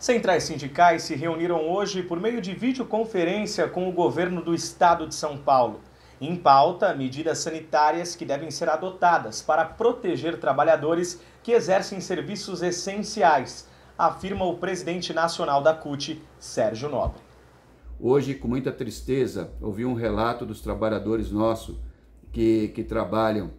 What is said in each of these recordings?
Centrais sindicais se reuniram hoje por meio de videoconferência com o governo do estado de São Paulo. Em pauta, medidas sanitárias que devem ser adotadas para proteger trabalhadores que exercem serviços essenciais, afirma o presidente nacional da CUT, Sérgio Nobre. Hoje, com muita tristeza, ouvi um relato dos trabalhadores nossos que, que trabalham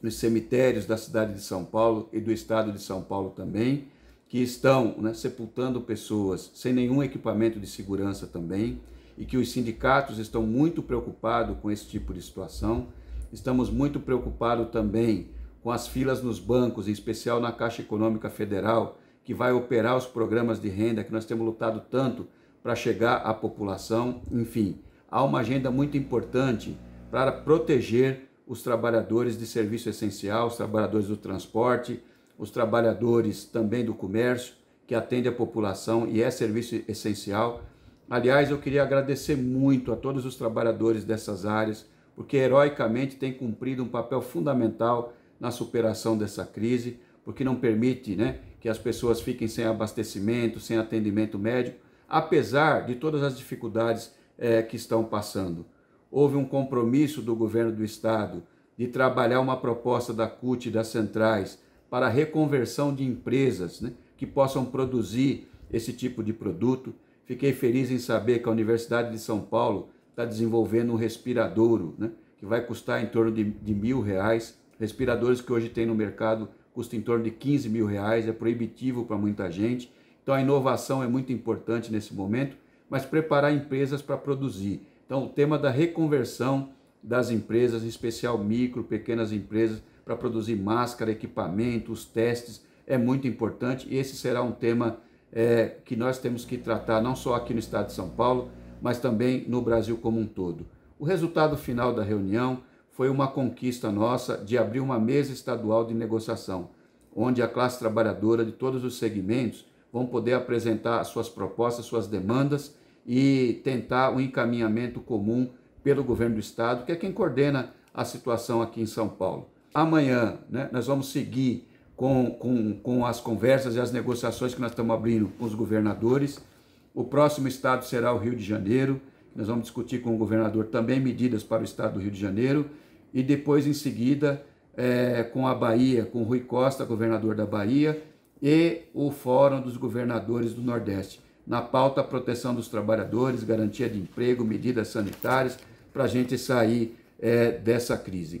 nos cemitérios da cidade de São Paulo e do estado de São Paulo também que estão né, sepultando pessoas sem nenhum equipamento de segurança também, e que os sindicatos estão muito preocupados com esse tipo de situação. Estamos muito preocupados também com as filas nos bancos, em especial na Caixa Econômica Federal, que vai operar os programas de renda que nós temos lutado tanto para chegar à população. Enfim, há uma agenda muito importante para proteger os trabalhadores de serviço essencial, os trabalhadores do transporte, os trabalhadores também do comércio, que atende a população e é serviço essencial. Aliás, eu queria agradecer muito a todos os trabalhadores dessas áreas, porque heroicamente têm cumprido um papel fundamental na superação dessa crise, porque não permite né, que as pessoas fiquem sem abastecimento, sem atendimento médico, apesar de todas as dificuldades é, que estão passando. Houve um compromisso do governo do estado de trabalhar uma proposta da CUT e das centrais para a reconversão de empresas né, que possam produzir esse tipo de produto. Fiquei feliz em saber que a Universidade de São Paulo está desenvolvendo um respiradouro, né, que vai custar em torno de, de mil reais. Respiradores que hoje tem no mercado custam em torno de 15 mil reais, é proibitivo para muita gente. Então a inovação é muito importante nesse momento, mas preparar empresas para produzir. Então o tema da reconversão das empresas, em especial micro, pequenas empresas, para produzir máscara, equipamentos, testes, é muito importante e esse será um tema é, que nós temos que tratar não só aqui no estado de São Paulo, mas também no Brasil como um todo. O resultado final da reunião foi uma conquista nossa de abrir uma mesa estadual de negociação, onde a classe trabalhadora de todos os segmentos vão poder apresentar suas propostas, suas demandas e tentar um encaminhamento comum pelo governo do estado, que é quem coordena a situação aqui em São Paulo amanhã né, nós vamos seguir com, com, com as conversas e as negociações que nós estamos abrindo com os governadores. O próximo estado será o Rio de Janeiro. Nós vamos discutir com o governador também medidas para o estado do Rio de Janeiro. E depois, em seguida, é, com a Bahia, com Rui Costa, governador da Bahia, e o Fórum dos Governadores do Nordeste. Na pauta, proteção dos trabalhadores, garantia de emprego, medidas sanitárias, para a gente sair é, dessa crise.